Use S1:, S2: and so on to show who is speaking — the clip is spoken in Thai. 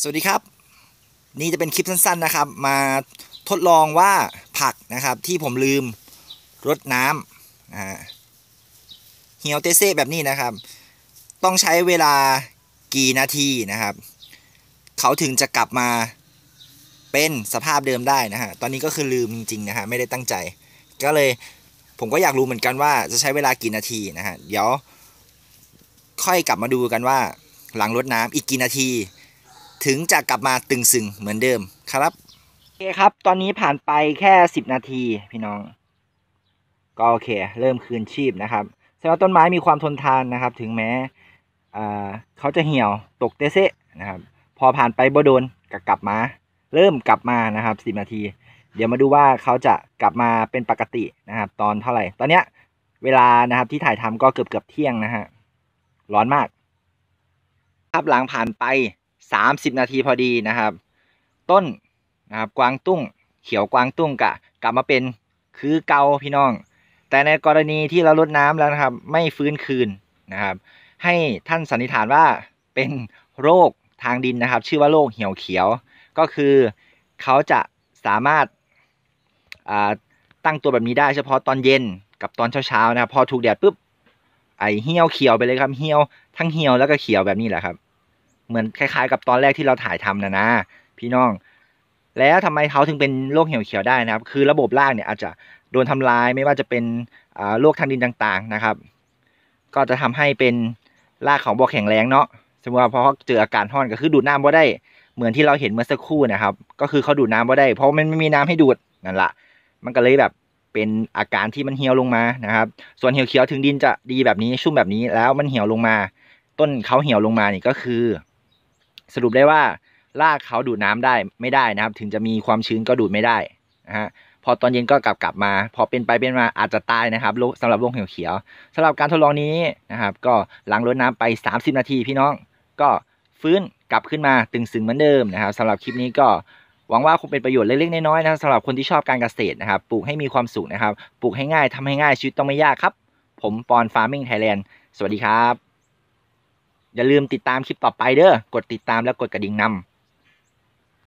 S1: สวัสดีครับนี่จะเป็นคลิปสั้น ๆนะครับ มาทดลองว่าผักนะครับ ที่ผมลืมรดน้ำเหี่ยวเตเซ่แบบนี้นะครับ ต้องใช้เวลากี่นาทีนะครับ เขาถึงจะกลับมาเป็นสภาพเดิมได้นะฮะตอนนี้ก็คือลืมจริงๆนะฮะไม่ได้ตั้งใจ ก็เลยผมก็อยากรู้เหมือนกันว่า จะใช้เวลากี่นาทีนะฮะเดี๋ยวค่อยกลับมาดูกันว่าหลังรดน้ำอีกกี่นาทีถึงจะกลับมาตึงซึงเหมือนเดิมครับโอเคครับ ตอนนี้ผ่านไปแค่สิบนาที พี่น้อง ก็โอเคเริ่มคืนชีพนะครับสำหรับต้นไม้มีความทนทานนะครับ ถึงแม้เขาจะเหี่ยว ตกเตเซะนะครับ พอผ่านไปบ่โดนก็กลับมา เริ่มกลับมานะครับสิบนาที เดี๋ยวมาดูว่าเขาจะกลับมาเป็นปกตินะครับ ตอนเท่าไหร่ ตอนเนี้ย เวลานะครับ ที่ถ่ายทำก็เกือบเกือบเที่ยงนะฮะร้อนมากครับหลังผ่านไป30 นาทีพอดีนะครับ ต้นนะครับกวางตุ้งเขียวกวางตุ้งกะกลับมาเป็นคือเกาพี่น้อง แต่ในกรณีที่เราลดน้ำแล้วนะครับ ไม่ฟื้นคืนนะครับ ให้ท่านสันนิษฐานว่าเป็นโรคทางดินนะครับ ชื่อว่าโรคเหี่ยวเขียว ก็คือเขาจะสามารถตั้งตัวแบบนี้ได้เฉพาะตอนเย็นกับตอนเช้าๆนะครับพอถูกแดดปุ๊บไอเหี่ยวเขียวไปเลยครับเหี่ยวทั้งเหี่ยวแล้วก็เขียวแบบนี้แหละครับเหมือนคล้ายๆกับตอนแรกที่เราถ่ายทำนะนะ พี่น้องแล้วทำไมเขาถึงเป็นโรคเหี่ยวเขียวได้นะครับ คือระบบรากเนี่ยอาจจะโดนทำลายไม่ว่าจะเป็นโรคทางดินต่างๆนะครับ ก็จะทำให้เป็นรากของบ่อแข็งแรงเนาะสมมติว่าพอเขาเจออาการห้อนก็คือดูดน้ำว่าได้ เหมือนที่เราเห็นเมื่อสักครู่นะครับ ก็คือเขาดูดน้ำว่าได้ เพราะมันไม่มีน้ำให้ดูดนั่นแหละมันก็เลยแบบเป็นอาการที่มันเหี่ยวลงมานะครับ ส่วนเหี่ยวเขียวถึงดินจะดีแบบนี้ชุ่มแบบนี้แล้วมันเหี่ยวลงมา ต้นเขาเหี่ยวลงมานี่ก็คือสรุปได้ว่ารากเขาดูดน้ำได้ไม่ได้นะครับถึงจะมีความชื้นก็ดูดไม่ได้นะฮะพอตอนเย็นก็กลับกลับมา พอเป็นไปเป็นมาอาจจะตายนะครับสำหรับโรคเหี่ยวเขียวสำหรับการทดลองนี้นะครับก็ล้างรดน้ำไป 30 นาทีพี่น้อง ก็ฟื้นกลับขึ้นมาตึงซึงเหมือนเดิมนะครับสำหรับคลิปนี้ก็หวังว่าคงเป็นประโยชน์เล็กๆน้อยๆนะสำหรับคนที่ชอบการเกษตรนะครับปลูกให้มีความสุขนะครับปลูกให้ง่ายทำให้ง่ายชีวิตต้องไม่ยากครับ ผมปอนฟาร์มิงไทยแลนด์สวัสดีครับอย่าลืมติดตามคลิปต่อไปเด้อ กดติดตามแล้วกดกระดิ่งนำ